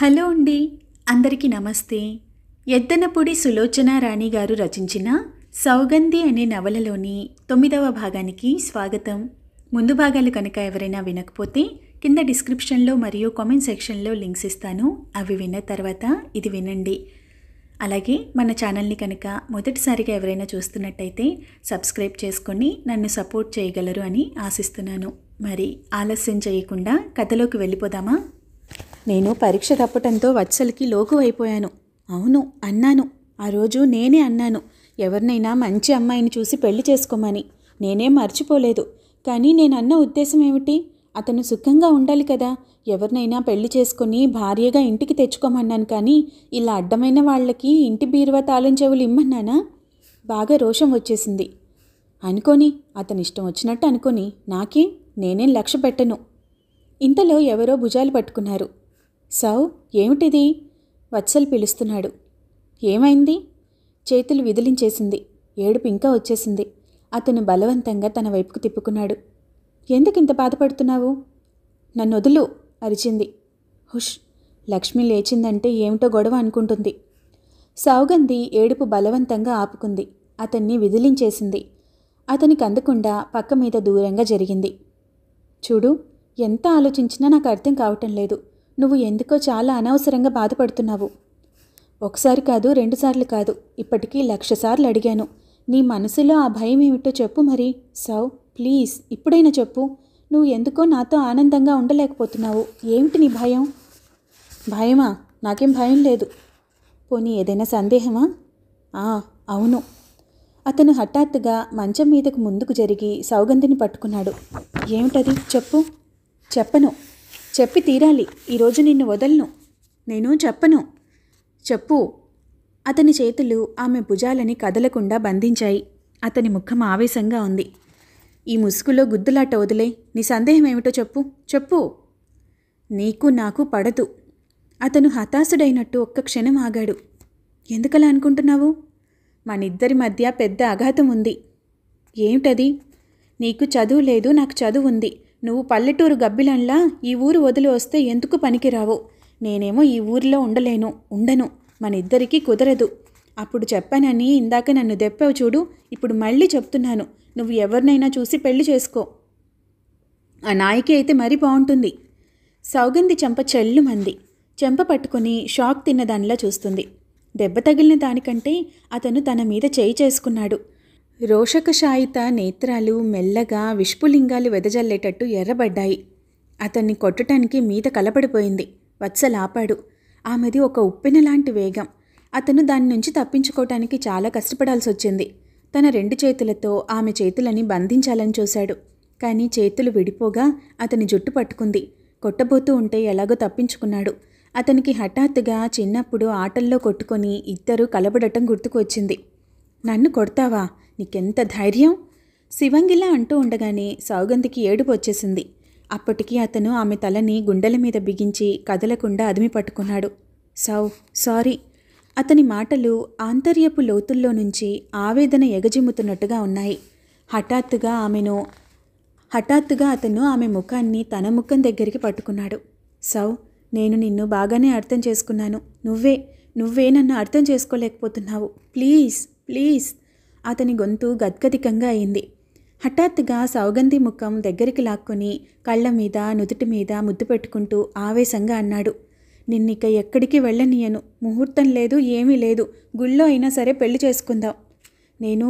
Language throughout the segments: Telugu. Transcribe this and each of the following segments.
హలో అండి అందరికీ నమస్తే ఎద్దనపూడి సులోచన రాణి గారు రచించిన సౌగంధి అనే నవలలోని తొమ్మిదవ భాగానికి స్వాగతం ముందు భాగాలు కనుక ఎవరైనా వినకపోతే కింద డిస్క్రిప్షన్లో మరియు కామెంట్ సెక్షన్లో లింక్స్ ఇస్తాను అవి విన్న తర్వాత ఇది వినండి అలాగే మన ఛానల్ని కనుక మొదటిసారిగా ఎవరైనా చూస్తున్నట్టయితే సబ్స్క్రైబ్ చేసుకొని నన్ను సపోర్ట్ చేయగలరు అని ఆశిస్తున్నాను మరి ఆలస్యం చేయకుండా కథలోకి వెళ్ళిపోదామా నేను పరీక్ష తప్పటంతో వత్సలకి అయిపోయాను అవును అన్నాను ఆ రోజు నేనే అన్నాను ఎవరినైనా మంచి అమ్మాయిని చూసి పెళ్లి చేసుకోమని నేనే మర్చిపోలేదు కానీ నేను అన్న ఉద్దేశం ఏమిటి అతను సుఖంగా ఉండాలి కదా ఎవరినైనా పెళ్లి చేసుకుని భార్యగా ఇంటికి తెచ్చుకోమన్నాను కానీ ఇలా అడ్డమైన వాళ్ళకి ఇంటి బీరువా తాళం చెవులు ఇమ్మన్నానా బాగా రోషం వచ్చేసింది అనుకోని అతని ఇష్టం వచ్చినట్టు అనుకొని నాకే నేనేం లక్ష్య పెట్టను ఇంతలో ఎవరో భుజాలు పట్టుకున్నారు సౌ ఏమిటిది వత్సల్ పిలుస్తున్నాడు ఏమైంది చేతులు విదిలించేసింది ఏడుపు ఇంకా వచ్చేసింది అతను బలవంతంగా తన వైపుకు తిప్పుకున్నాడు ఎందుకు ఇంత బాధపడుతున్నావు నన్ను వదులు అరిచింది హుష్ లక్ష్మి లేచిందంటే ఏమిటో గొడవ అనుకుంటుంది సౌగంధి ఏడుపు బలవంతంగా ఆపుకుంది అతన్ని విదిలించేసింది అతనికి అందకుండా పక్క మీద దూరంగా జరిగింది చూడు ఎంత ఆలోచించినా నాకు అర్థం కావటం లేదు నువ్వు ఎందుకో చాలా అనవసరంగా బాధపడుతున్నావు ఒకసారి కాదు రెండుసార్లు కాదు ఇప్పటికీ లక్షసార్లు అడిగాను నీ మనసులో ఆ భయం ఏమిటో చెప్పు మరి సౌ ప్లీజ్ ఇప్పుడైనా చెప్పు నువ్వు ఎందుకో నాతో ఆనందంగా ఉండలేకపోతున్నావు ఏమిటి నీ భయం భయమా నాకేం భయం లేదు పోనీ ఏదైనా సందేహమా ఆ అవును అతను హఠాత్తుగా మంచం మీదకు ముందుకు జరిగి సౌగంధిని పట్టుకున్నాడు ఏమిటది చెప్పు చెప్పను చెప్పి తీరాలి ఈరోజు నిన్ను వదలను నేను చెప్పను చెప్పు అతని చేతులు ఆమె భుజాలని కదలకుండా బంధించాయి అతని ముఖం ఆవేశంగా ఉంది ఈ ముసుగులో గుద్దులాట వదిలే నీ సందేహం ఏమిటో చెప్పు చెప్పు నీకు నాకు పడదు అతను హతాశుడైనట్టు ఒక్క క్షణం ఆగాడు ఎందుకలా అనుకుంటున్నావు మనిద్దరి మధ్య పెద్ద అఘాతం ఉంది ఏమిటది నీకు చదువు లేదు నాకు చదువు ఉంది నువ్వు పల్లెటూరు గబ్బిలంలా ఈ ఊరు వదిలి వస్తే ఎందుకు పనికిరావు నేనేమో ఈ ఊరిలో ఉండలేను ఉండను మన ఇద్దరికీ కుదరదు అప్పుడు చెప్పానని ఇందాక నన్ను దెప్పవు చూడు ఇప్పుడు మళ్ళీ చెప్తున్నాను నువ్వు ఎవరినైనా చూసి పెళ్లి చేసుకో ఆ నాయకి అయితే మరీ బాగుంటుంది సౌగంధి చెంప చెల్లు మంది చెంప పట్టుకొని షాక్ తిన్నదానిలా చూస్తుంది దెబ్బ తగిలిన దానికంటే అతను తన మీద చేయి చేసుకున్నాడు రోషకషాయిత నేత్రాలు మెల్లగా విష్పులింగాలు వెదజల్లేటట్టు ఎర్రబడ్డాయి అతన్ని కొట్టటానికి మీద కలపడిపోయింది వత్సలాపాడు ఆమెది ఒక ఉప్పెనలాంటి వేగం అతను దాని నుంచి తప్పించుకోవటానికి చాలా కష్టపడాల్సి వచ్చింది తన రెండు చేతులతో ఆమె చేతులని బంధించాలని చూశాడు కానీ చేతులు విడిపోగా అతని జుట్టు పట్టుకుంది కొట్టబోతూ ఉంటే ఎలాగో తప్పించుకున్నాడు అతనికి హఠాత్తుగా చిన్నప్పుడు ఆటల్లో కొట్టుకొని ఇద్దరూ కలబడటం గుర్తుకు వచ్చింది నన్ను కొడతావా నీకెంత ధైర్యం శివంగిలా అంటూ ఉండగానే సౌగంధికి ఏడుపు వచ్చేసింది అప్పటికి అతను ఆమె తలని గుండెల మీద బిగించి కదలకుండా అదిమి పట్టుకున్నాడు సౌ సారీ అతని మాటలు ఆంతర్యపు లోతుల్లో నుంచి ఆవేదన ఎగజిమ్ముతున్నట్టుగా ఉన్నాయి హఠాత్తుగా ఆమెను హఠాత్తుగా అతను ఆమె ముఖాన్ని తన ముఖం దగ్గరికి పట్టుకున్నాడు సౌ నేను నిన్ను బాగానే అర్థం చేసుకున్నాను నువ్వే నువ్వే నన్ను అర్థం చేసుకోలేకపోతున్నావు ప్లీజ్ ప్లీజ్ అతని గొంతు గద్గదికంగా అయింది హఠాత్తుగా సౌగంధి ముఖం దగ్గరికి లాక్కొని కళ్ళ మీద నుదుటి మీద ముద్దు పెట్టుకుంటూ ఆవేశంగా అన్నాడు నిన్నిక ఎక్కడికి వెళ్ళనీయను ముహూర్తం లేదు ఏమీ లేదు గుళ్ళో అయినా సరే పెళ్లి చేసుకుందాం నేను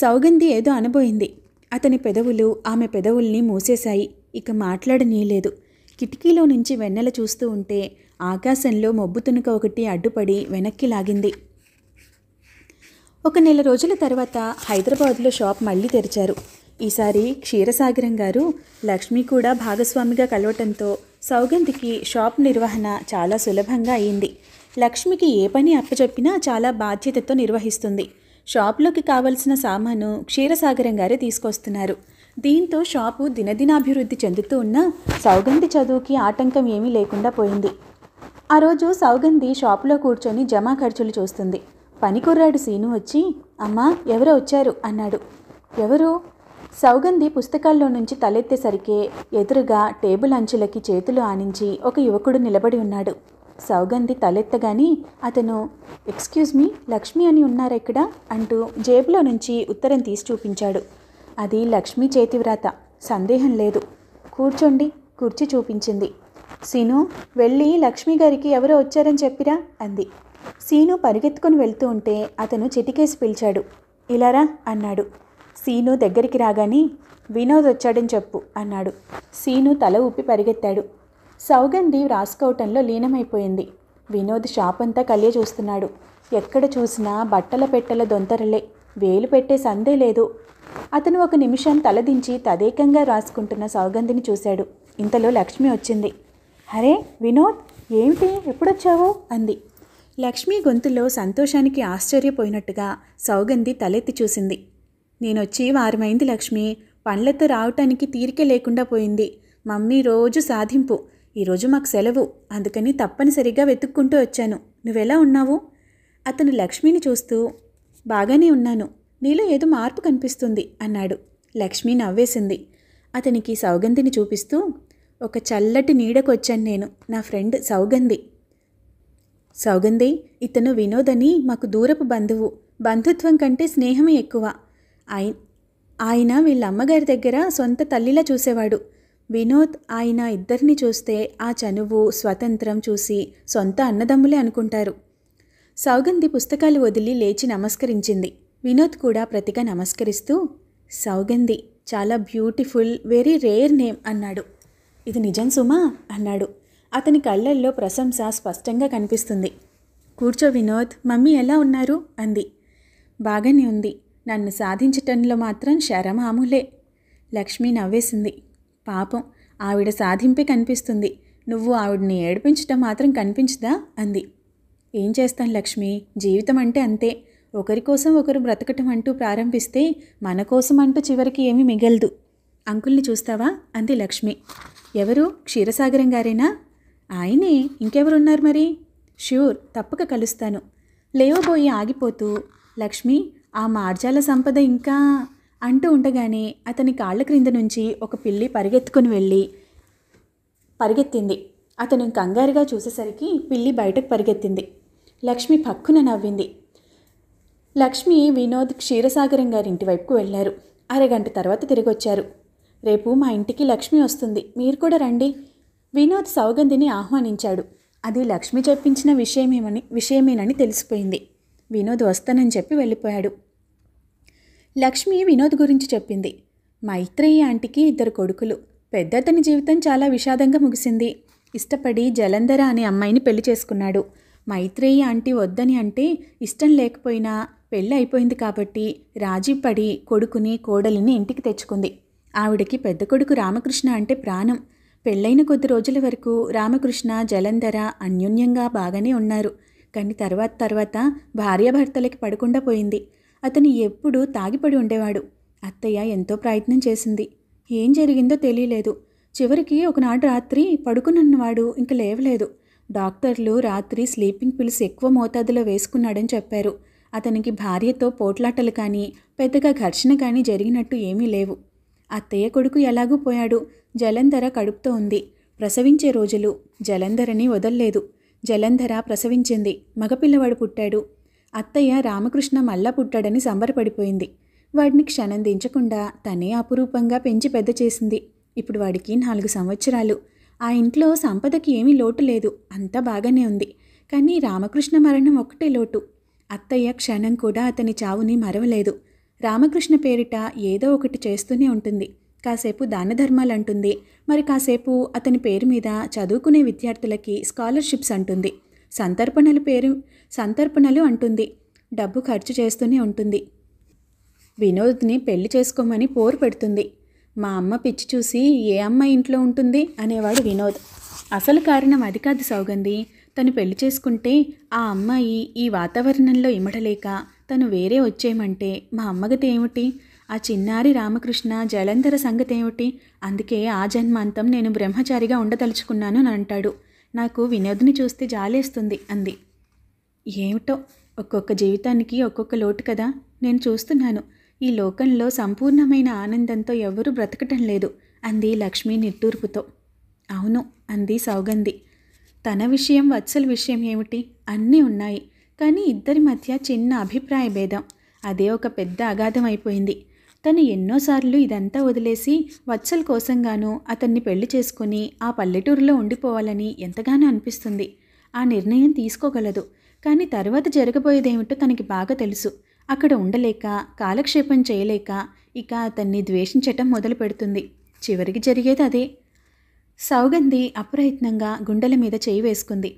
సౌగంధి ఏదో అనబోయింది అతని పెదవులు ఆమె పెదవుల్ని మూసేశాయి ఇక మాట్లాడనీయలేదు కిటికీలో నుంచి వెన్నెల చూస్తూ ఉంటే ఆకాశంలో మొబ్బుతునుక ఒకటి అడ్డుపడి వెనక్కి లాగింది ఒక నెల రోజుల తర్వాత హైదరాబాద్లో షాప్ మళ్ళీ తెరిచారు ఈసారి క్షీరసాగరం గారు లక్ష్మి కూడా భాగస్వామిగా కలవటంతో సౌగంధికి షాప్ నిర్వహణ చాలా సులభంగా అయింది లక్ష్మికి ఏ పని అప్పచెప్పినా చాలా బాధ్యతతో నిర్వహిస్తుంది షాప్లోకి కావలసిన సామాను క్షీరసాగరం గారే తీసుకొస్తున్నారు దీంతో షాపు దినదినాభివృద్ధి చెందుతూ ఉన్న సౌగంధి చదువుకి ఆటంకం ఏమీ లేకుండా పోయింది ఆ రోజు సౌగంధి షాపులో కూర్చొని జమా ఖర్చులు చూస్తుంది పనికొర్రాడు సీను వచ్చి అమ్మా ఎవరో వచ్చారు అన్నాడు ఎవరు సౌగంధి పుస్తకాల్లో నుంచి తలెత్తేసరికే ఎదురుగా టేబుల్ అంచులకి చేతులు ఆనించి ఒక యువకుడు నిలబడి ఉన్నాడు సౌగంధి తలెత్తగాని అతను ఎక్స్క్యూజ్ మీ లక్ష్మి అని ఉన్నారా ఇక్కడ అంటూ జేబులో నుంచి ఉత్తరం తీసి చూపించాడు అది లక్ష్మి చేతివ్రాత సందేహం లేదు కూర్చోండి కుర్చీ చూపించింది సీను వెళ్ళి లక్ష్మి గారికి ఎవరో వచ్చారని చెప్పిరా అంది సీను పరిగెత్తుకుని వెళ్తూ ఉంటే అతను చిటికేసి పిలిచాడు ఇలారా అన్నాడు సీను దగ్గరికి రాగానే వినోద్ వచ్చాడని చెప్పు అన్నాడు సీను తల ఊపి పరిగెత్తాడు సౌగంధి రాసుకోవటంలో లీనమైపోయింది వినోద్ షాప్ అంతా కలియ చూస్తున్నాడు ఎక్కడ చూసినా బట్టల పెట్టెల దొంతరలే వేలు పెట్టే సందే లేదు అతను ఒక నిమిషం తలదించి తదేకంగా రాసుకుంటున్న సౌగంధిని చూశాడు ఇంతలో లక్ష్మి వచ్చింది అరే వినోద్ ఏమిటి ఎప్పుడొచ్చావు అంది లక్ష్మి గొంతులో సంతోషానికి ఆశ్చర్యపోయినట్టుగా సౌగంధి తలెత్తి చూసింది నేనొచ్చి వారమైంది లక్ష్మి పండ్లతో రావటానికి తీరిక లేకుండా పోయింది మమ్మీ రోజు సాధింపు ఈరోజు మాకు సెలవు అందుకని తప్పనిసరిగా వెతుక్కుంటూ వచ్చాను నువ్వెలా ఉన్నావు అతను లక్ష్మిని చూస్తూ బాగానే ఉన్నాను నీలో ఏదో మార్పు కనిపిస్తుంది అన్నాడు లక్ష్మి నవ్వేసింది అతనికి సౌగంధిని చూపిస్తూ ఒక చల్లటి నీడకు వచ్చాను నేను నా ఫ్రెండ్ సౌగంధి సౌగంధి ఇతను వినోదని మాకు దూరపు బంధువు బంధుత్వం కంటే స్నేహమే ఎక్కువ ఆయన ఆయన వీళ్ళ అమ్మగారి దగ్గర సొంత తల్లిలా చూసేవాడు వినోద్ ఆయన ఇద్దరిని చూస్తే ఆ చనువు స్వతంత్రం చూసి సొంత అన్నదమ్ములే అనుకుంటారు సౌగంధి పుస్తకాలు వదిలి లేచి నమస్కరించింది వినోద్ కూడా ప్రతిగా నమస్కరిస్తూ సౌగంధి చాలా బ్యూటిఫుల్ వెరీ రేర్ నేమ్ అన్నాడు ఇది నిజం సుమా అన్నాడు అతని కళ్ళల్లో ప్రశంస స్పష్టంగా కనిపిస్తుంది కూర్చో వినోద్ మమ్మీ ఎలా ఉన్నారు అంది బాగానే ఉంది నన్ను సాధించటంలో మాత్రం శరమాములే లక్ష్మి నవ్వేసింది పాపం ఆవిడ సాధింపే కనిపిస్తుంది నువ్వు ఆవిడని ఏడిపించటం మాత్రం కనిపించదా అంది ఏం చేస్తాను లక్ష్మి జీవితం అంటే అంతే ఒకరి కోసం ఒకరు బ్రతకటం అంటూ ప్రారంభిస్తే మన కోసం అంటూ చివరికి ఏమీ మిగలదు అంకుల్ని చూస్తావా అంది లక్ష్మి ఎవరు క్షీరసాగరం గారేనా ఆయనే ఇంకెవరున్నారు మరి ష్యూర్ తప్పక కలుస్తాను లేవబోయి ఆగిపోతూ లక్ష్మి ఆ మార్జాల సంపద ఇంకా అంటూ ఉండగానే అతని కాళ్ళ క్రింద నుంచి ఒక పిల్లి పరిగెత్తుకుని వెళ్ళి పరిగెత్తింది అతను కంగారుగా చూసేసరికి పిల్లి బయటకు పరిగెత్తింది లక్ష్మి పక్కున నవ్వింది లక్ష్మి వినోద్ క్షీరసాగరం గారి ఇంటి వైపుకు వెళ్ళారు అరగంట తర్వాత తిరిగొచ్చారు రేపు మా ఇంటికి లక్ష్మి వస్తుంది మీరు కూడా రండి వినోద్ సౌగంధిని ఆహ్వానించాడు అది లక్ష్మి చెప్పించిన విషయమేమని విషయమేనని తెలిసిపోయింది వినోద్ వస్తానని చెప్పి వెళ్ళిపోయాడు లక్ష్మి వినోద్ గురించి చెప్పింది మైత్రేయ ఆంటీకి ఇద్దరు కొడుకులు పెద్దతని జీవితం చాలా విషాదంగా ముగిసింది ఇష్టపడి జలంధర అనే అమ్మాయిని పెళ్లి చేసుకున్నాడు మైత్రేయ ఆంటీ వద్దని అంటే ఇష్టం లేకపోయినా పెళ్ళి అయిపోయింది కాబట్టి రాజీపడి కొడుకుని కోడలిని ఇంటికి తెచ్చుకుంది ఆవిడకి పెద్ద కొడుకు రామకృష్ణ అంటే ప్రాణం పెళ్ళైన కొద్ది రోజుల వరకు రామకృష్ణ జలంధర అన్యోన్యంగా బాగానే ఉన్నారు కానీ తర్వాత తర్వాత భార్యాభర్తలకి పడకుండా పోయింది అతను ఎప్పుడూ తాగిపడి ఉండేవాడు అత్తయ్య ఎంతో ప్రయత్నం చేసింది ఏం జరిగిందో తెలియలేదు చివరికి ఒకనాడు రాత్రి పడుకునున్నవాడు ఇంక లేవలేదు డాక్టర్లు రాత్రి స్లీపింగ్ పిల్స్ ఎక్కువ మోతాదులో వేసుకున్నాడని చెప్పారు అతనికి భార్యతో పోట్లాటలు కానీ పెద్దగా ఘర్షణ కానీ జరిగినట్టు ఏమీ లేవు అత్తయ్య కొడుకు ఎలాగూ పోయాడు జలంధర కడుపుతో ఉంది ప్రసవించే రోజులు జలంధరని వదల్లేదు జలంధర ప్రసవించింది మగపిల్లవాడు పుట్టాడు అత్తయ్య రామకృష్ణ మళ్ళా పుట్టాడని సంబరపడిపోయింది వాడిని క్షణం దించకుండా తనే అపురూపంగా పెంచి పెద్ద చేసింది ఇప్పుడు వాడికి నాలుగు సంవత్సరాలు ఆ ఇంట్లో సంపదకి ఏమీ లోటు లేదు అంతా బాగానే ఉంది కానీ రామకృష్ణ మరణం ఒక్కటే లోటు అత్తయ్య క్షణం కూడా అతని చావుని మరవలేదు రామకృష్ణ పేరిట ఏదో ఒకటి చేస్తూనే ఉంటుంది కాసేపు దాన ధర్మాలు అంటుంది మరి కాసేపు అతని పేరు మీద చదువుకునే విద్యార్థులకి స్కాలర్షిప్స్ అంటుంది సంతర్పణలు పేరు సంతర్పణలు అంటుంది డబ్బు ఖర్చు చేస్తూనే ఉంటుంది వినోద్ని పెళ్లి చేసుకోమని పోరు పెడుతుంది మా అమ్మ పిచ్చి చూసి ఏ అమ్మ ఇంట్లో ఉంటుంది అనేవాడు వినోద్ అసలు కారణం అది కాదు సౌగంధి తను పెళ్లి చేసుకుంటే ఆ అమ్మాయి ఈ వాతావరణంలో ఇమడలేక తను వేరే వచ్చేయమంటే మా అమ్మగతి ఏమిటి ఆ చిన్నారి రామకృష్ణ జలంధర సంగతి ఏమిటి అందుకే ఆ జన్మాంతం నేను బ్రహ్మచారిగా ఉండదలుచుకున్నాను అని అంటాడు నాకు వినోద్ని చూస్తే జాలేస్తుంది అంది ఏమిటో ఒక్కొక్క జీవితానికి ఒక్కొక్క లోటు కదా నేను చూస్తున్నాను ఈ లోకంలో సంపూర్ణమైన ఆనందంతో ఎవరూ బ్రతకటం లేదు అంది లక్ష్మి నిట్టూర్పుతో అవును అంది సౌగంధి తన విషయం వత్సల విషయం ఏమిటి అన్నీ ఉన్నాయి కానీ ఇద్దరి మధ్య చిన్న అభిప్రాయ భేదం అదే ఒక పెద్ద అగాధం అయిపోయింది తను ఎన్నోసార్లు ఇదంతా వదిలేసి వత్సల్ కోసంగాను అతన్ని పెళ్లి చేసుకుని ఆ పల్లెటూరులో ఉండిపోవాలని ఎంతగానో అనిపిస్తుంది ఆ నిర్ణయం తీసుకోగలదు కానీ తర్వాత జరగబోయేదేమిటో తనకి బాగా తెలుసు అక్కడ ఉండలేక కాలక్షేపం చేయలేక ఇక అతన్ని ద్వేషించటం మొదలు పెడుతుంది చివరికి జరిగేది అదే సౌగంధి అప్రయత్నంగా గుండెల మీద చేయి వేసుకుంది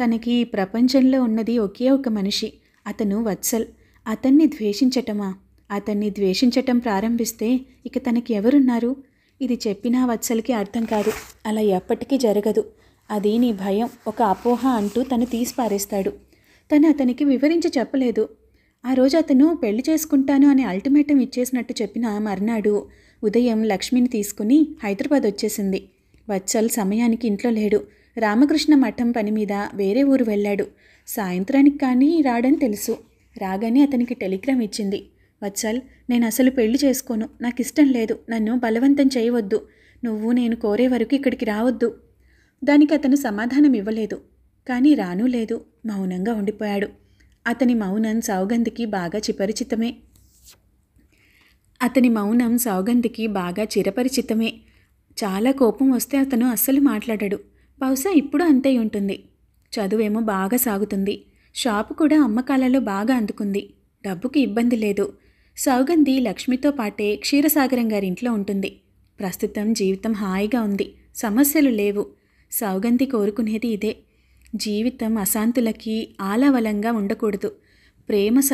తనకి ఈ ప్రపంచంలో ఉన్నది ఒకే ఒక మనిషి అతను వత్సల్ అతన్ని ద్వేషించటమా అతన్ని ద్వేషించటం ప్రారంభిస్తే ఇక తనకి ఎవరున్నారు ఇది చెప్పినా వత్సల్కి అర్థం కాదు అలా ఎప్పటికీ జరగదు అది నీ భయం ఒక అపోహ అంటూ తను తీసిపారేస్తాడు తను అతనికి వివరించి చెప్పలేదు ఆ రోజు అతను పెళ్లి చేసుకుంటాను అని అల్టిమేటం ఇచ్చేసినట్టు చెప్పిన మర్నాడు ఉదయం లక్ష్మిని తీసుకుని హైదరాబాద్ వచ్చేసింది వత్సల్ సమయానికి ఇంట్లో లేడు రామకృష్ణ మఠం పని మీద వేరే ఊరు వెళ్ళాడు సాయంత్రానికి కానీ రాడని తెలుసు రాగానే అతనికి టెలిగ్రామ్ ఇచ్చింది వత్సల్ నేను అసలు పెళ్లి చేసుకోను నాకు ఇష్టం లేదు నన్ను బలవంతం చేయవద్దు నువ్వు నేను కోరే వరకు ఇక్కడికి రావద్దు దానికి అతను సమాధానం ఇవ్వలేదు కానీ రానూ లేదు మౌనంగా ఉండిపోయాడు అతని మౌనం సౌగంధికి బాగా చిపరిచితమే అతని మౌనం సౌగంధికి బాగా చిరపరిచితమే చాలా కోపం వస్తే అతను అస్సలు మాట్లాడాడు బహుశా ఇప్పుడు అంతే ఉంటుంది చదువేమో బాగా సాగుతుంది షాపు కూడా అమ్మకాలలో బాగా అందుకుంది డబ్బుకి ఇబ్బంది లేదు సౌగంధి లక్ష్మితో పాటే క్షీరసాగరం గారి ఇంట్లో ఉంటుంది ప్రస్తుతం జీవితం హాయిగా ఉంది సమస్యలు లేవు సౌగంధి కోరుకునేది ఇదే జీవితం అశాంతులకి ఆలావలంగా ఉండకూడదు ప్రేమ స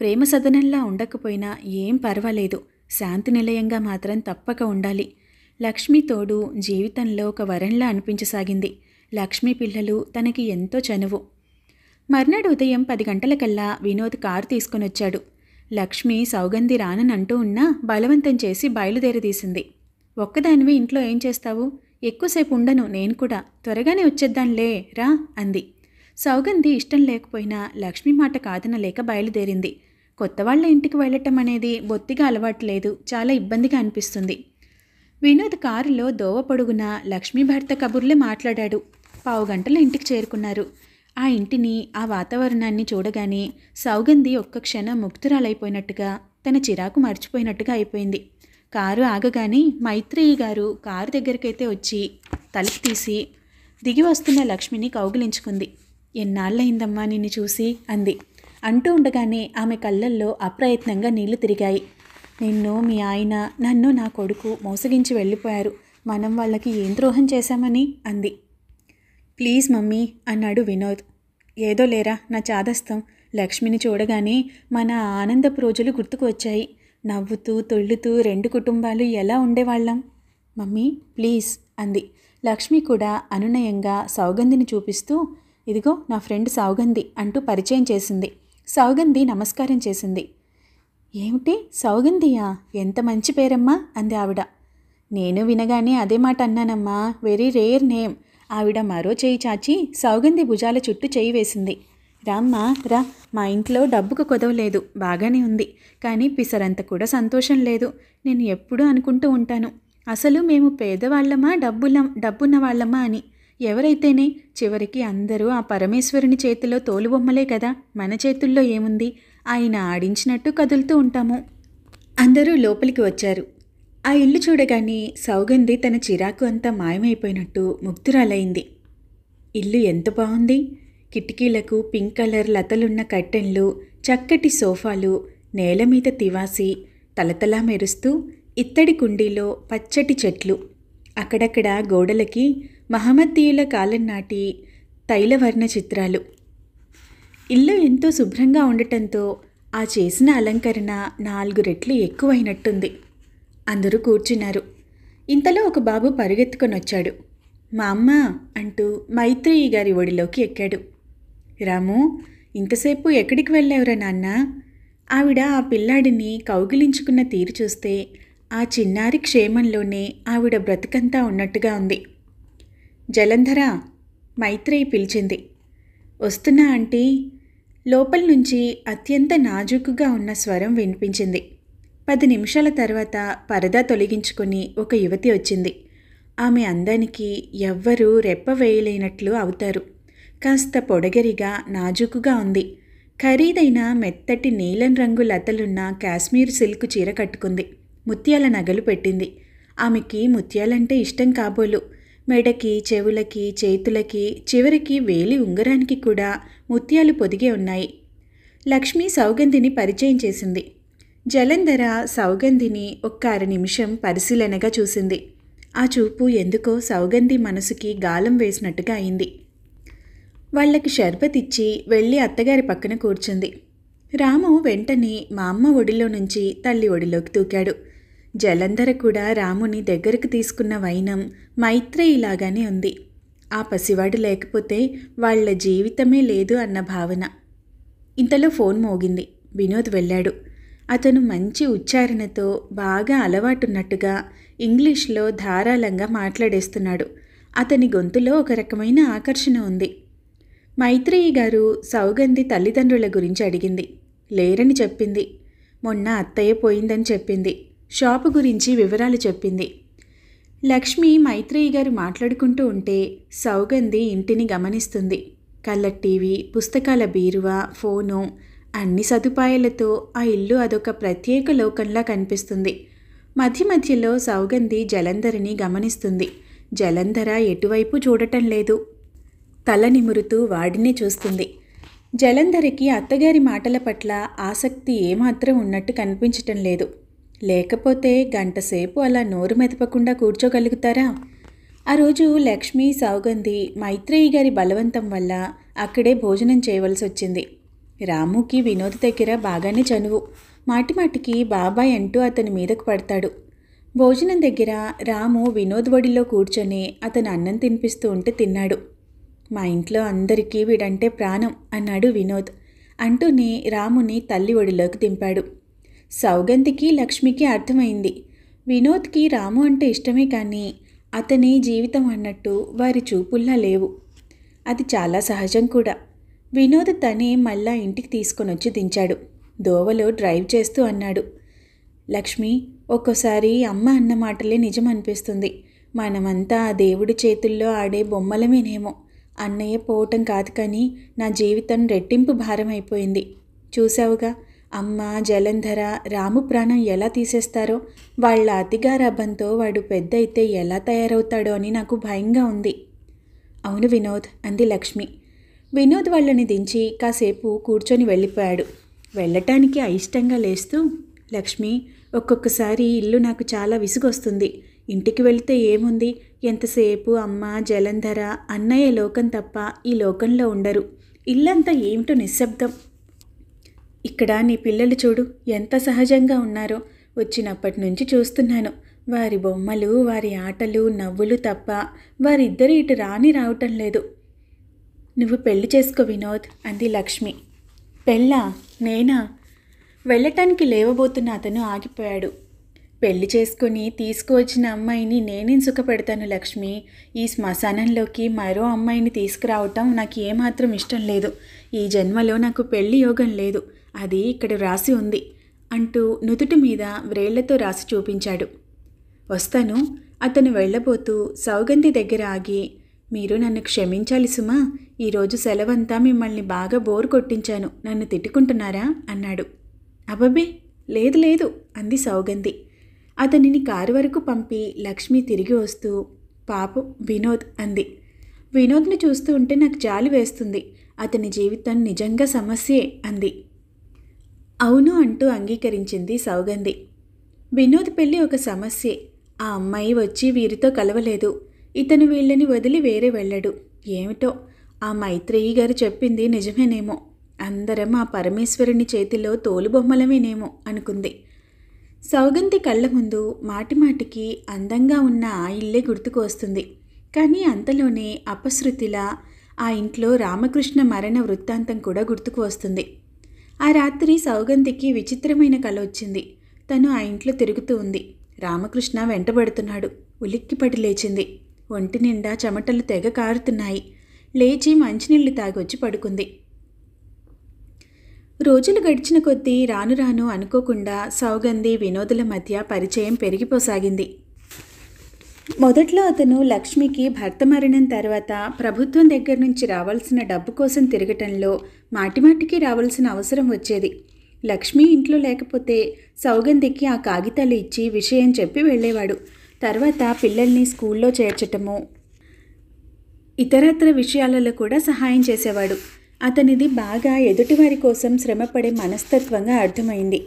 ప్రేమ సదనంలా ఉండకపోయినా ఏం పర్వాలేదు శాంతి నిలయంగా మాత్రం తప్పక ఉండాలి లక్ష్మి తోడు జీవితంలో ఒక వరంలా అనిపించసాగింది లక్ష్మి పిల్లలు తనకి ఎంతో చనువు మర్నాడు ఉదయం పది గంటలకల్లా వినోద్ కారు వచ్చాడు లక్ష్మి సౌగంధి రాననంటూ ఉన్నా బలవంతం చేసి బయలుదేరదీసింది ఒక్కదానివి ఇంట్లో ఏం చేస్తావు ఎక్కువసేపు ఉండను నేను కూడా త్వరగానే వచ్చేద్దాంలే రా అంది సౌగంధి ఇష్టం లేకపోయినా లక్ష్మి మాట కాదనలేక బయలుదేరింది కొత్త ఇంటికి వెళ్ళటం అనేది బొత్తిగా అలవాటు లేదు చాలా ఇబ్బందిగా అనిపిస్తుంది వినోద్ కారులో దోవ పొడుగున లక్ష్మీ భర్త కబుర్లే మాట్లాడాడు పావు గంటల ఇంటికి చేరుకున్నారు ఆ ఇంటిని ఆ వాతావరణాన్ని చూడగానే సౌగంధి ఒక్క క్షణం ముక్తురాలైపోయినట్టుగా తన చిరాకు మర్చిపోయినట్టుగా అయిపోయింది కారు ఆగగానే మైత్రేయి గారు కారు దగ్గరికైతే వచ్చి తలుపు తీసి దిగి వస్తున్న లక్ష్మిని కౌగిలించుకుంది ఎన్నాళ్ళయిందమ్మా నిన్ను చూసి అంది అంటూ ఉండగానే ఆమె కళ్ళల్లో అప్రయత్నంగా నీళ్లు తిరిగాయి నిన్ను మీ ఆయన నన్ను నా కొడుకు మోసగించి వెళ్ళిపోయారు మనం వాళ్ళకి ఏం ద్రోహం చేశామని అంది ప్లీజ్ మమ్మీ అన్నాడు వినోద్ ఏదో లేరా నా చాదస్తం లక్ష్మిని చూడగానే మన ఆనందపు రోజులు గుర్తుకు వచ్చాయి నవ్వుతూ తొళ్ళుతూ రెండు కుటుంబాలు ఎలా ఉండేవాళ్ళం మమ్మీ ప్లీజ్ అంది లక్ష్మి కూడా అనునయంగా సౌగంధిని చూపిస్తూ ఇదిగో నా ఫ్రెండ్ సౌగంధి అంటూ పరిచయం చేసింది సౌగంధి నమస్కారం చేసింది ఏమిటి సౌగంధియా ఎంత మంచి పేరమ్మా అంది ఆవిడ నేను వినగానే అదే మాట అన్నానమ్మా వెరీ రేర్ నేమ్ ఆవిడ మరో చేయి చాచి సౌగంధి భుజాల చుట్టూ చేయి వేసింది రామ్మా రా మా ఇంట్లో డబ్బుకు కొదవలేదు బాగానే ఉంది కానీ పిసరంత కూడా సంతోషం లేదు నేను ఎప్పుడూ అనుకుంటూ ఉంటాను అసలు మేము పేదవాళ్ళమా డబ్బుల డబ్బున్న వాళ్ళమా అని ఎవరైతేనే చివరికి అందరూ ఆ పరమేశ్వరుని చేతిలో తోలుబొమ్మలే కదా మన చేతుల్లో ఏముంది ఆయన ఆడించినట్టు కదులుతూ ఉంటాము అందరూ లోపలికి వచ్చారు ఆ ఇల్లు చూడగానే సౌగంధి తన చిరాకు అంతా మాయమైపోయినట్టు ముగ్ధురాలైంది ఇల్లు ఎంత బాగుంది కిటికీలకు పింక్ కలర్ లతలున్న కట్టెన్లు చక్కటి సోఫాలు నేల మీద తివాసి తలతలా మెరుస్తూ ఇత్తడి కుండీలో పచ్చటి చెట్లు అక్కడక్కడ గోడలకి మహమ్మదీయుల కాలం నాటి తైలవర్ణ చిత్రాలు ఇల్లు ఎంతో శుభ్రంగా ఉండటంతో ఆ చేసిన అలంకరణ నాలుగు రెట్లు ఎక్కువైనట్టుంది అందరూ కూర్చున్నారు ఇంతలో ఒక బాబు పరుగెత్తుకొని వచ్చాడు మా అమ్మ అంటూ మైత్రేయి గారి ఒడిలోకి ఎక్కాడు రాము ఇంతసేపు ఎక్కడికి వెళ్ళావురా నాన్న ఆవిడ ఆ పిల్లాడిని కౌగిలించుకున్న తీరు చూస్తే ఆ చిన్నారి క్షేమంలోనే ఆవిడ బ్రతుకంతా ఉన్నట్టుగా ఉంది జలంధర మైత్రేయి పిలిచింది వస్తున్నా అంటే లోపల నుంచి అత్యంత నాజూకుగా ఉన్న స్వరం వినిపించింది పది నిమిషాల తర్వాత పరదా తొలగించుకుని ఒక యువతి వచ్చింది ఆమె అందానికి ఎవ్వరూ రెప్ప వేయలేనట్లు అవుతారు కాస్త పొడగరిగా నాజూకుగా ఉంది ఖరీదైన మెత్తటి నీలం రంగు లతలున్న కాశ్మీర్ సిల్క్ చీర కట్టుకుంది ముత్యాల నగలు పెట్టింది ఆమెకి ముత్యాలంటే ఇష్టం కాబోలు మెడకి చెవులకి చేతులకి చివరికి వేలి ఉంగరానికి కూడా ముత్యాలు పొదిగే ఉన్నాయి లక్ష్మి సౌగంధిని పరిచయం చేసింది జలంధర సౌగంధిని ఒక్క అర నిమిషం పరిశీలనగా చూసింది ఆ చూపు ఎందుకో సౌగంధి మనసుకి గాలం వేసినట్టుగా అయింది వాళ్ళకి షర్బత్ ఇచ్చి వెళ్ళి అత్తగారి పక్కన కూర్చుంది రాము వెంటనే మా అమ్మ ఒడిలో నుంచి తల్లి ఒడిలోకి తూకాడు జలంధర కూడా రాముని దగ్గరకు తీసుకున్న వైనం మైత్రేయిలాగానే ఉంది ఆ పసివాడు లేకపోతే వాళ్ళ జీవితమే లేదు అన్న భావన ఇంతలో ఫోన్ మోగింది వినోద్ వెళ్ళాడు అతను మంచి ఉచ్చారణతో బాగా అలవాటున్నట్టుగా ఇంగ్లీష్లో ధారాళంగా మాట్లాడేస్తున్నాడు అతని గొంతులో ఒక రకమైన ఆకర్షణ ఉంది మైత్రేయి గారు సౌగంధి తల్లిదండ్రుల గురించి అడిగింది లేరని చెప్పింది మొన్న అత్తయ్య పోయిందని చెప్పింది షాపు గురించి వివరాలు చెప్పింది లక్ష్మి మైత్రేయ గారు మాట్లాడుకుంటూ ఉంటే సౌగంధి ఇంటిని గమనిస్తుంది కళ్ళ టీవీ పుస్తకాల బీరువా ఫోను అన్ని సదుపాయాలతో ఆ ఇల్లు అదొక ప్రత్యేక లోకంలా కనిపిస్తుంది మధ్య మధ్యలో సౌగంధి జలంధరిని గమనిస్తుంది జలంధర ఎటువైపు చూడటం లేదు తల నిమురుతూ వాడిని చూస్తుంది జలంధరికి అత్తగారి మాటల పట్ల ఆసక్తి ఏమాత్రం ఉన్నట్టు కనిపించటం లేదు లేకపోతే గంటసేపు అలా నోరు మెదపకుండా కూర్చోగలుగుతారా ఆ రోజు లక్ష్మి సౌగంధి మైత్రేయి గారి బలవంతం వల్ల అక్కడే భోజనం చేయవలసి వచ్చింది రాముకి వినోద్ దగ్గర బాగానే చనువు మాటిమాటికి బాబాయ్ అంటూ అతని మీదకు పడతాడు భోజనం దగ్గర రాము వినోద్ ఒడిలో కూర్చొని అతను అన్నం తినిపిస్తూ ఉంటే తిన్నాడు మా ఇంట్లో అందరికీ వీడంటే ప్రాణం అన్నాడు వినోద్ అంటూనే రాముని తల్లి ఒడిలోకి దింపాడు సౌగంధికి లక్ష్మికి అర్థమైంది వినోద్కి రాము అంటే ఇష్టమే కానీ అతని జీవితం అన్నట్టు వారి చూపుల్లా లేవు అది చాలా సహజం కూడా వినోద్ తనే మళ్ళా ఇంటికి తీసుకొని వచ్చి దించాడు దోవలో డ్రైవ్ చేస్తూ అన్నాడు లక్ష్మి ఒక్కోసారి అమ్మ అన్న మాటలే నిజం అనిపిస్తుంది మనమంతా ఆ దేవుడి చేతుల్లో ఆడే బొమ్మలమేనేమో అన్నయ్య పోవటం కాదు కానీ నా జీవితం రెట్టింపు భారం అయిపోయింది చూసావుగా అమ్మ జలంధర రాము ప్రాణం ఎలా తీసేస్తారో వాళ్ళ అతిగారభంతో వాడు పెద్ద అయితే ఎలా తయారవుతాడో అని నాకు భయంగా ఉంది అవును వినోద్ అంది లక్ష్మి వినోద్ వాళ్ళని దించి కాసేపు కూర్చొని వెళ్ళిపోయాడు వెళ్ళటానికి అయిష్టంగా లేస్తూ లక్ష్మి ఒక్కొక్కసారి ఇల్లు నాకు చాలా విసుగొస్తుంది ఇంటికి వెళితే ఏముంది ఎంతసేపు అమ్మ జలంధర అన్నయ్య లోకం తప్ప ఈ లోకంలో ఉండరు ఇల్లంతా ఏమిటో నిశ్శబ్దం ఇక్కడ నీ పిల్లలు చూడు ఎంత సహజంగా ఉన్నారో వచ్చినప్పటి నుంచి చూస్తున్నాను వారి బొమ్మలు వారి ఆటలు నవ్వులు తప్ప వారిద్దరూ ఇటు రాని రావటం లేదు నువ్వు పెళ్లి చేసుకో వినోద్ అంది లక్ష్మి పెళ్ళా నేనా వెళ్ళటానికి లేవబోతున్న అతను ఆగిపోయాడు పెళ్లి చేసుకుని తీసుకువచ్చిన అమ్మాయిని నేనేం సుఖపెడతాను లక్ష్మి ఈ శ్మశానంలోకి మరో అమ్మాయిని తీసుకురావటం నాకు ఏమాత్రం ఇష్టం లేదు ఈ జన్మలో నాకు పెళ్లి యోగం లేదు అది ఇక్కడ రాసి ఉంది అంటూ నుదుటి మీద వ్రేళ్లతో రాసి చూపించాడు వస్తాను అతను వెళ్ళబోతూ సౌగంధి దగ్గర ఆగి మీరు నన్ను క్షమించాలి సుమా ఈరోజు సెలవంతా మిమ్మల్ని బాగా బోర్ కొట్టించాను నన్ను తిట్టుకుంటున్నారా అన్నాడు అబబే లేదు లేదు అంది సౌగంధి అతనిని కారు వరకు పంపి లక్ష్మి తిరిగి వస్తూ పాపం వినోద్ అంది వినోద్ని చూస్తూ ఉంటే నాకు జాలి వేస్తుంది అతని జీవితం నిజంగా సమస్యే అంది అవును అంటూ అంగీకరించింది సౌగంధి వినోద్ పెళ్ళి ఒక సమస్యే ఆ అమ్మాయి వచ్చి వీరితో కలవలేదు ఇతను వీళ్ళని వదిలి వేరే వెళ్ళడు ఏమిటో ఆ మైత్రేయి గారు చెప్పింది నిజమేనేమో అందరం ఆ పరమేశ్వరుని చేతిలో తోలుబొమ్మలమేనేమో అనుకుంది సౌగంధి కళ్ళ ముందు మాటిమాటికి అందంగా ఉన్న ఆ ఇల్లే గుర్తుకు వస్తుంది కానీ అంతలోనే అపశృతిలా ఆ ఇంట్లో రామకృష్ణ మరణ వృత్తాంతం కూడా గుర్తుకు వస్తుంది ఆ రాత్రి సౌగంధికి విచిత్రమైన కల వచ్చింది తను ఆ ఇంట్లో తిరుగుతూ ఉంది రామకృష్ణ వెంటబడుతున్నాడు ఉలిక్కిపడి లేచింది ఒంటి నిండా చెమటలు తెగ కారుతున్నాయి లేచి మంచినీళ్లు తాగొచ్చి పడుకుంది రోజులు గడిచిన కొద్దీ రాను రాను అనుకోకుండా సౌగంధి వినోదుల మధ్య పరిచయం పెరిగిపోసాగింది మొదట్లో అతను లక్ష్మికి భర్త మరణం తర్వాత ప్రభుత్వం దగ్గర నుంచి రావాల్సిన డబ్బు కోసం తిరగటంలో మాటిమాటికి రావాల్సిన అవసరం వచ్చేది లక్ష్మి ఇంట్లో లేకపోతే సౌగంధికి ఆ కాగితాలు ఇచ్చి విషయం చెప్పి వెళ్ళేవాడు తర్వాత పిల్లల్ని స్కూల్లో చేర్చటము ఇతరత్ర విషయాలలో కూడా సహాయం చేసేవాడు అతనిది బాగా ఎదుటివారి కోసం శ్రమపడే మనస్తత్వంగా అర్థమైంది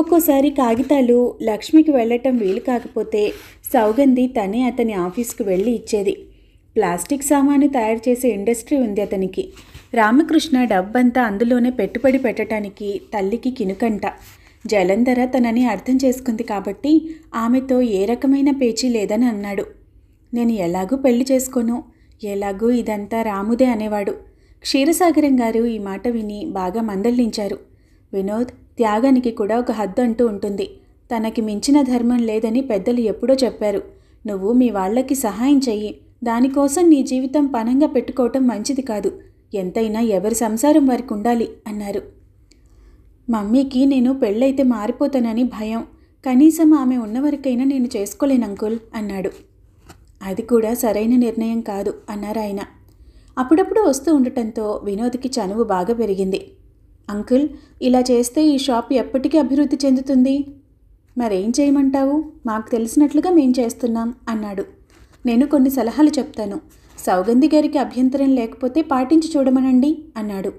ఒక్కోసారి కాగితాలు లక్ష్మికి వెళ్ళటం వీలు కాకపోతే సౌగంధి తనే అతని ఆఫీస్కు వెళ్ళి ఇచ్చేది ప్లాస్టిక్ సామాను తయారు చేసే ఇండస్ట్రీ ఉంది అతనికి రామకృష్ణ డబ్బంతా అందులోనే పెట్టుబడి పెట్టడానికి తల్లికి కినుకంట జలంధర తనని అర్థం చేసుకుంది కాబట్టి ఆమెతో ఏ రకమైన పేచీ లేదని అన్నాడు నేను ఎలాగూ పెళ్లి చేసుకోను ఎలాగూ ఇదంతా రాముదే అనేవాడు క్షీరసాగరం గారు ఈ మాట విని బాగా మందల్లించారు వినోద్ త్యాగానికి కూడా ఒక హద్దు అంటూ ఉంటుంది తనకి మించిన ధర్మం లేదని పెద్దలు ఎప్పుడో చెప్పారు నువ్వు మీ వాళ్ళకి సహాయం చెయ్యి దానికోసం నీ జీవితం పనంగా పెట్టుకోవటం మంచిది కాదు ఎంతైనా ఎవరి సంసారం వారికి ఉండాలి అన్నారు మమ్మీకి నేను పెళ్ళైతే మారిపోతానని భయం కనీసం ఆమె ఉన్నవరకైనా నేను చేసుకోలేను అంకుల్ అన్నాడు అది కూడా సరైన నిర్ణయం కాదు అన్నారు ఆయన అప్పుడప్పుడు వస్తూ ఉండటంతో వినోద్కి చనువు బాగా పెరిగింది అంకుల్ ఇలా చేస్తే ఈ షాప్ ఎప్పటికీ అభివృద్ధి చెందుతుంది మరేం చేయమంటావు మాకు తెలిసినట్లుగా మేం చేస్తున్నాం అన్నాడు నేను కొన్ని సలహాలు చెప్తాను సౌగంధి గారికి అభ్యంతరం లేకపోతే పాటించి చూడమనండి అన్నాడు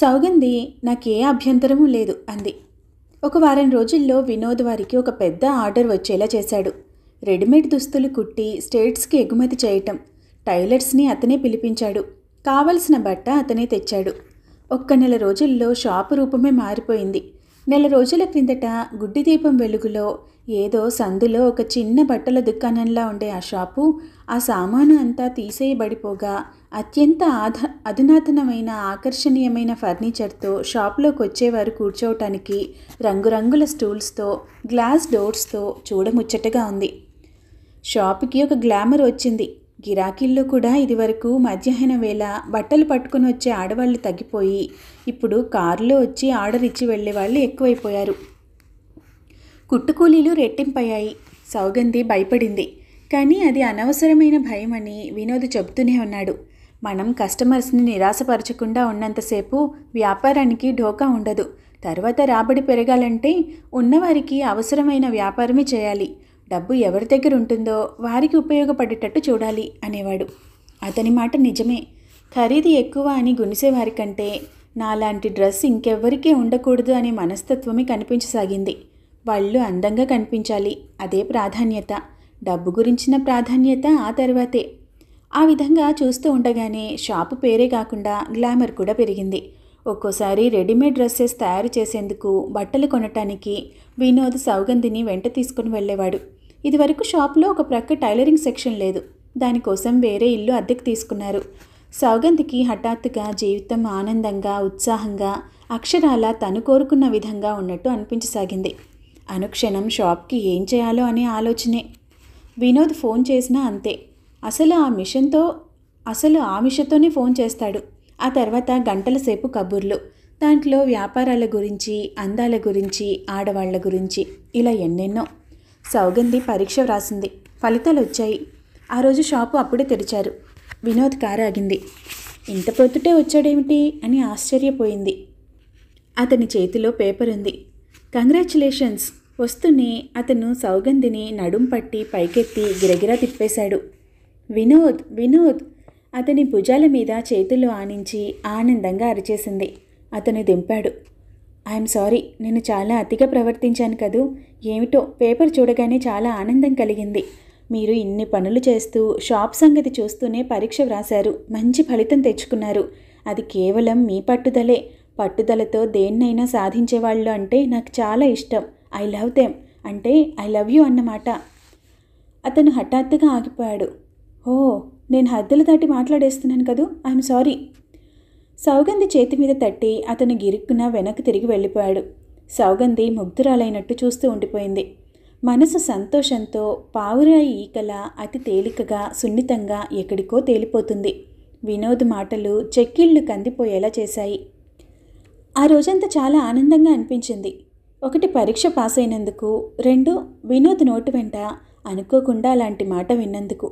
సౌగంధి నాకు ఏ లేదు అంది ఒక వారం రోజుల్లో వినోద్ వారికి ఒక పెద్ద ఆర్డర్ వచ్చేలా చేశాడు రెడీమేడ్ దుస్తులు కుట్టి స్టేట్స్కి ఎగుమతి చేయటం టైలర్స్ని అతనే పిలిపించాడు కావలసిన బట్ట అతనే తెచ్చాడు ఒక్క నెల రోజుల్లో షాపు రూపమే మారిపోయింది నెల రోజుల క్రిందట గుడ్డి దీపం వెలుగులో ఏదో సందులో ఒక చిన్న బట్టల దుకాణంలా ఉండే ఆ షాపు ఆ సామాను అంతా తీసేయబడిపోగా అత్యంత ఆధ అధునాతనమైన ఆకర్షణీయమైన ఫర్నిచర్తో షాప్లోకి వచ్చేవారు కూర్చోవటానికి రంగురంగుల స్టూల్స్తో గ్లాస్ డోర్స్తో చూడముచ్చటగా ఉంది షాప్కి ఒక గ్లామర్ వచ్చింది గిరాకీల్లో కూడా ఇదివరకు మధ్యాహ్నం వేళ బట్టలు పట్టుకుని వచ్చే ఆడవాళ్ళు తగ్గిపోయి ఇప్పుడు కారులో వచ్చి ఆర్డర్ ఇచ్చి వెళ్ళే వాళ్ళు ఎక్కువైపోయారు కుట్టుకూలీలు రెట్టింపయ్యాయి సౌగంధి భయపడింది కానీ అది అనవసరమైన భయం అని వినోద్ చెబుతూనే ఉన్నాడు మనం కస్టమర్స్ని నిరాశపరచకుండా ఉన్నంతసేపు వ్యాపారానికి ఢోకా ఉండదు తర్వాత రాబడి పెరగాలంటే ఉన్నవారికి అవసరమైన వ్యాపారమే చేయాలి డబ్బు ఎవరి దగ్గర ఉంటుందో వారికి ఉపయోగపడేటట్టు చూడాలి అనేవాడు అతని మాట నిజమే ఖరీదు ఎక్కువ అని గునిసేవారి కంటే నాలాంటి డ్రెస్ ఇంకెవ్వరికీ ఉండకూడదు అనే మనస్తత్వమే కనిపించసాగింది వాళ్ళు అందంగా కనిపించాలి అదే ప్రాధాన్యత డబ్బు గురించిన ప్రాధాన్యత ఆ తర్వాతే ఆ విధంగా చూస్తూ ఉండగానే షాపు పేరే కాకుండా గ్లామర్ కూడా పెరిగింది ఒక్కోసారి రెడీమేడ్ డ్రెస్సెస్ తయారు చేసేందుకు బట్టలు కొనటానికి వినోద్ సౌగంధిని వెంట తీసుకుని వెళ్ళేవాడు ఇదివరకు షాప్లో ఒక ప్రక్క టైలరింగ్ సెక్షన్ లేదు దానికోసం వేరే ఇల్లు అద్దెకు తీసుకున్నారు సౌగంధికి హఠాత్తుగా జీవితం ఆనందంగా ఉత్సాహంగా అక్షరాల తను కోరుకున్న విధంగా ఉన్నట్టు అనిపించసాగింది అనుక్షణం షాప్కి ఏం చేయాలో అనే ఆలోచనే వినోద్ ఫోన్ చేసినా అంతే అసలు ఆ మిషన్తో అసలు ఆ మిషన్తోనే ఫోన్ చేస్తాడు ఆ తర్వాత గంటల సేపు కబుర్లు దాంట్లో వ్యాపారాల గురించి అందాల గురించి ఆడవాళ్ల గురించి ఇలా ఎన్నెన్నో సౌగంధి పరీక్ష వ్రాసింది ఫలితాలు వచ్చాయి ఆ రోజు షాపు అప్పుడే తెరిచారు వినోద్ కారు ఆగింది ఇంత పొద్దుటే వచ్చాడేమిటి అని ఆశ్చర్యపోయింది అతని చేతిలో పేపర్ ఉంది కంగ్రాచులేషన్స్ వస్తూనే అతను సౌగంధిని నడుం పట్టి పైకెత్తి గిరగిరా తిప్పేశాడు వినోద్ వినోద్ అతని భుజాల మీద చేతుల్లో ఆనించి ఆనందంగా అరిచేసింది అతను దింపాడు ఐఎమ్ సారీ నేను చాలా అతిగా ప్రవర్తించాను కదూ ఏమిటో పేపర్ చూడగానే చాలా ఆనందం కలిగింది మీరు ఇన్ని పనులు చేస్తూ షాప్ సంగతి చూస్తూనే పరీక్ష వ్రాశారు మంచి ఫలితం తెచ్చుకున్నారు అది కేవలం మీ పట్టుదలే పట్టుదలతో దేన్నైనా సాధించేవాళ్ళు అంటే నాకు చాలా ఇష్టం ఐ లవ్ దెమ్ అంటే ఐ లవ్ యూ అన్నమాట అతను హఠాత్తుగా ఆగిపోయాడు ఓ నేను హద్దులు దాటి మాట్లాడేస్తున్నాను కదూ ఐఎమ్ సారీ సౌగంధి చేతి మీద తట్టి అతను గిరిక్కున వెనక్కి తిరిగి వెళ్ళిపోయాడు సౌగంధి ముగ్ధురాలైనట్టు చూస్తూ ఉండిపోయింది మనసు సంతోషంతో పావురాయి ఈకల అతి తేలికగా సున్నితంగా ఎక్కడికో తేలిపోతుంది వినోద్ మాటలు చెక్కిళ్ళు కందిపోయేలా చేశాయి ఆ రోజంతా చాలా ఆనందంగా అనిపించింది ఒకటి పరీక్ష పాస్ అయినందుకు రెండు వినోద్ నోటు వెంట అనుకోకుండా అలాంటి మాట విన్నందుకు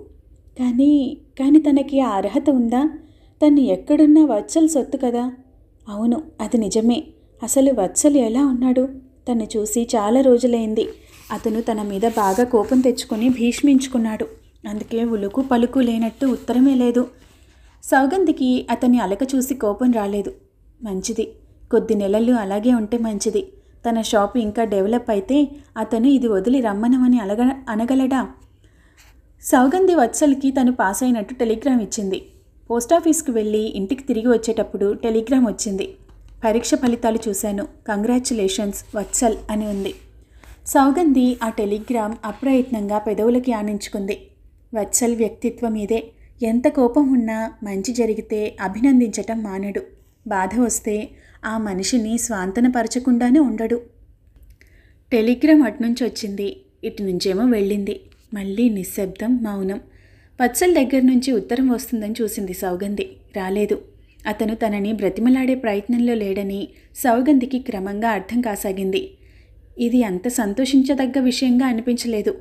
కానీ కానీ తనకి ఆ అర్హత ఉందా తను ఎక్కడున్నా వచ్చల్ సొత్తు కదా అవును అది నిజమే అసలు వత్సలు ఎలా ఉన్నాడు తను చూసి చాలా రోజులైంది అతను తన మీద బాగా కోపం తెచ్చుకొని భీష్మించుకున్నాడు అందుకే ఉలుకు పలుకు లేనట్టు ఉత్తరమే లేదు సౌగంధికి అతని అలక చూసి కోపం రాలేదు మంచిది కొద్ది నెలలు అలాగే ఉంటే మంచిది తన షాప్ ఇంకా డెవలప్ అయితే అతను ఇది వదిలి రమ్మనమని అలగ అనగలడా సౌగంధి వత్సల్కి తను పాస్ అయినట్టు టెలిగ్రామ్ ఇచ్చింది పోస్టాఫీస్కి వెళ్ళి ఇంటికి తిరిగి వచ్చేటప్పుడు టెలిగ్రామ్ వచ్చింది పరీక్ష ఫలితాలు చూశాను కంగ్రాచులేషన్స్ వత్సల్ అని ఉంది సౌగంధి ఆ టెలిగ్రామ్ అప్రయత్నంగా పెదవులకి ఆనించుకుంది వత్సల్ వ్యక్తిత్వం ఇదే ఎంత కోపం ఉన్నా మంచి జరిగితే అభినందించటం మానడు బాధ వస్తే ఆ మనిషిని స్వాంతనపరచకుండానే ఉండడు టెలిగ్రామ్ అటునుంచి వచ్చింది ఇటు నుంచేమో వెళ్ళింది మళ్ళీ నిశ్శబ్దం మౌనం వత్సల్ దగ్గర నుంచి ఉత్తరం వస్తుందని చూసింది సౌగంధి రాలేదు అతను తనని బ్రతిమలాడే ప్రయత్నంలో లేడని సౌగంధికి క్రమంగా అర్థం కాసాగింది ఇది అంత సంతోషించదగ్గ విషయంగా అనిపించలేదు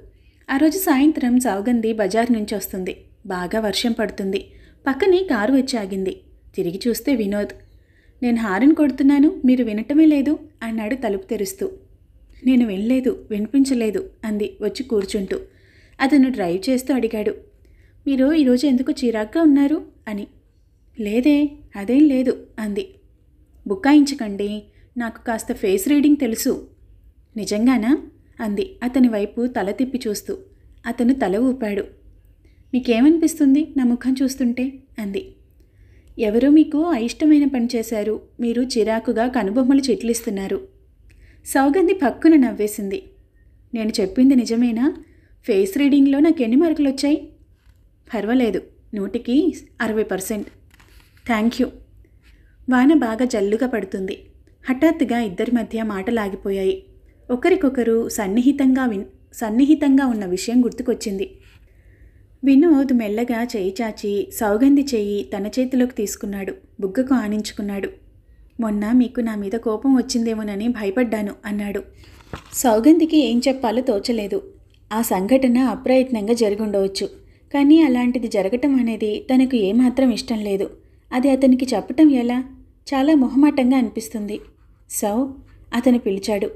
ఆ రోజు సాయంత్రం సౌగంధి బజార్ నుంచి వస్తుంది బాగా వర్షం పడుతుంది పక్కనే కారు వచ్చి ఆగింది తిరిగి చూస్తే వినోద్ నేను హారన్ కొడుతున్నాను మీరు వినటమే లేదు అన్నాడు తలుపు తెరుస్తూ నేను వినలేదు వినిపించలేదు అంది వచ్చి కూర్చుంటూ అతను డ్రైవ్ చేస్తూ అడిగాడు మీరు ఈరోజు ఎందుకు చిరాగ్గా ఉన్నారు అని లేదే అదేం లేదు అంది బుక్కాయించకండి నాకు కాస్త ఫేస్ రీడింగ్ తెలుసు నిజంగానా అంది అతని వైపు తల తిప్పి చూస్తూ అతను తల ఊపాడు మీకేమనిపిస్తుంది నా ముఖం చూస్తుంటే అంది ఎవరు మీకు అయిష్టమైన పని చేశారు మీరు చిరాకుగా కనుబొమ్మలు చెట్లిస్తున్నారు సౌగంధి పక్కున నవ్వేసింది నేను చెప్పింది నిజమేనా ఫేస్ రీడింగ్లో నాకు ఎన్ని మార్కులు వచ్చాయి పర్వాలేదు నూటికి అరవై పర్సెంట్ థ్యాంక్ యూ వాన బాగా జల్లుగా పడుతుంది హఠాత్తుగా ఇద్దరి మధ్య మాటలాగిపోయాయి ఒకరికొకరు సన్నిహితంగా విన్ సన్నిహితంగా ఉన్న విషయం గుర్తుకొచ్చింది వినోద్ మెల్లగా చేయి చాచి సౌగంధి చేయి తన చేతిలోకి తీసుకున్నాడు బుగ్గకు ఆనించుకున్నాడు మొన్న మీకు నా మీద కోపం వచ్చిందేమోనని భయపడ్డాను అన్నాడు సౌగంధికి ఏం చెప్పాలో తోచలేదు ఆ సంఘటన అప్రయత్నంగా జరుగుండవచ్చు కానీ అలాంటిది జరగటం అనేది తనకు ఏమాత్రం ఇష్టం లేదు అది అతనికి చెప్పటం ఎలా చాలా మొహమాటంగా అనిపిస్తుంది సౌ అతను పిలిచాడు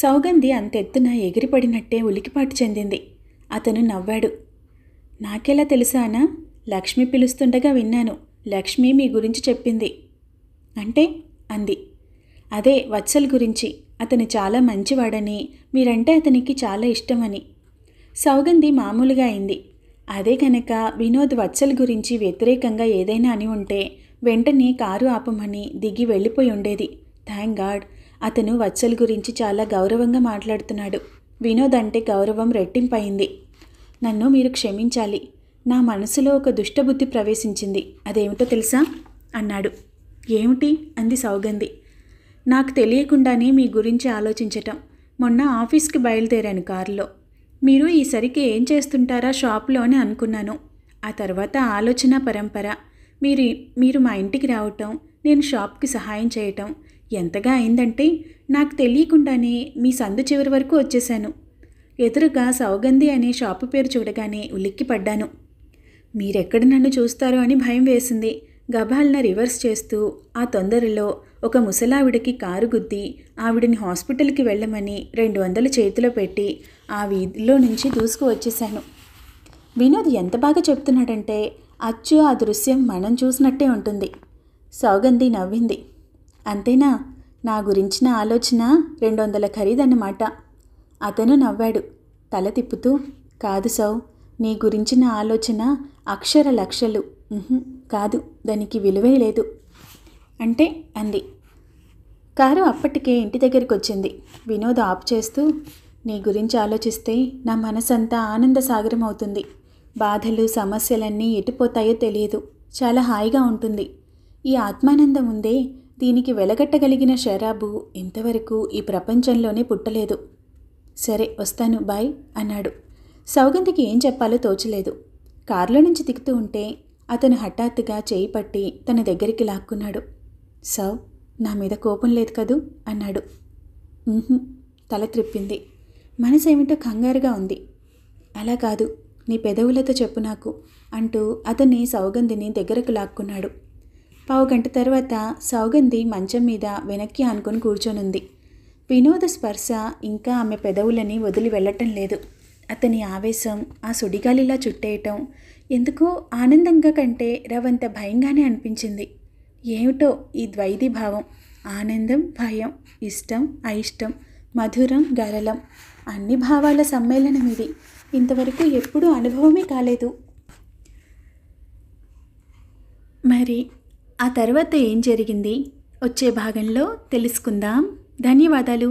సౌగంధి అంతెత్తున ఎగిరిపడినట్టే ఉలికిపాటు చెందింది అతను నవ్వాడు నాకెలా తెలుసానా లక్ష్మి పిలుస్తుండగా విన్నాను లక్ష్మి మీ గురించి చెప్పింది అంటే అంది అదే వత్సల్ గురించి అతను చాలా మంచివాడని మీరంటే అతనికి చాలా ఇష్టమని సౌగంధి మామూలుగా అయింది అదే గనక వినోద్ వత్సల్ గురించి వ్యతిరేకంగా ఏదైనా అని ఉంటే వెంటనే కారు ఆపమని దిగి వెళ్ళిపోయి ఉండేది థ్యాంక్ గాడ్ అతను వత్సల్ గురించి చాలా గౌరవంగా మాట్లాడుతున్నాడు వినోద్ అంటే గౌరవం రెట్టింపయింది నన్ను మీరు క్షమించాలి నా మనసులో ఒక దుష్టబుద్ధి ప్రవేశించింది అదేమిటో తెలుసా అన్నాడు ఏమిటి అంది సౌగంధి నాకు తెలియకుండానే మీ గురించి ఆలోచించటం మొన్న ఆఫీస్కి బయలుదేరాను కారులో మీరు ఈసరికి ఏం చేస్తుంటారా షాప్లో అని అనుకున్నాను ఆ తర్వాత ఆలోచన పరంపర మీరు మీరు మా ఇంటికి రావటం నేను షాప్కి సహాయం చేయటం ఎంతగా అయిందంటే నాకు తెలియకుండానే మీ సందు చివరి వరకు వచ్చేశాను ఎదురుగా సౌగంధి అనే షాపు పేరు చూడగానే ఉలిక్కిపడ్డాను మీరెక్కడ నన్ను చూస్తారో అని భయం వేసింది గభాల్న రివర్స్ చేస్తూ ఆ తొందరలో ఒక ముసలావిడికి కారు గుద్ది ఆవిడని హాస్పిటల్కి వెళ్ళమని రెండు వందలు చేతిలో పెట్టి ఆ వీధిలో నుంచి దూసుకు వచ్చేశాను వినోద్ ఎంత బాగా చెప్తున్నాడంటే అచ్చు ఆ దృశ్యం మనం చూసినట్టే ఉంటుంది సౌగంధి నవ్వింది అంతేనా నా గురించిన ఆలోచన రెండు వందల ఖరీదన్నమాట అతను నవ్వాడు తల తిప్పుతూ కాదు సౌ నీ గురించిన ఆలోచన అక్షర లక్షలు కాదు దానికి విలువే లేదు అంటే అంది కారు అప్పటికే ఇంటి దగ్గరికి వచ్చింది వినోద్ ఆప్ చేస్తూ నీ గురించి ఆలోచిస్తే నా మనసంతా ఆనంద సాగరం అవుతుంది బాధలు సమస్యలన్నీ ఎటుపోతాయో తెలియదు చాలా హాయిగా ఉంటుంది ఈ ఆత్మానందం ఉందే దీనికి వెలగట్టగలిగిన షరాబు ఇంతవరకు ఈ ప్రపంచంలోనే పుట్టలేదు సరే వస్తాను బాయ్ అన్నాడు సౌగంధికి ఏం చెప్పాలో తోచలేదు కారులో నుంచి దిగుతూ ఉంటే అతను హఠాత్తుగా చేయి పట్టి తన దగ్గరికి లాక్కున్నాడు సవ్ నా మీద కోపం లేదు కదూ అన్నాడు తల త్రిప్పింది మనసేమిటో కంగారుగా ఉంది అలా కాదు నీ పెదవులతో చెప్పు నాకు అంటూ అతన్ని సౌగంధిని దగ్గరకు లాక్కున్నాడు పావుగంట తర్వాత సౌగంధి మంచం మీద వెనక్కి ఆనుకొని కూర్చొనుంది వినోద స్పర్శ ఇంకా ఆమె పెదవులని వదిలి వెళ్ళటం లేదు అతని ఆవేశం ఆ సుడిగాలిలా చుట్టేయటం ఎందుకో ఆనందంగా కంటే రవంత భయంగానే అనిపించింది ఏమిటో ఈ ద్వైది భావం ఆనందం భయం ఇష్టం అయిష్టం మధురం గరళం అన్ని భావాల సమ్మేళనం ఇది ఇంతవరకు ఎప్పుడూ అనుభవమే కాలేదు మరి ఆ తర్వాత ఏం జరిగింది వచ్చే భాగంలో తెలుసుకుందాం ధన్యవాదాలు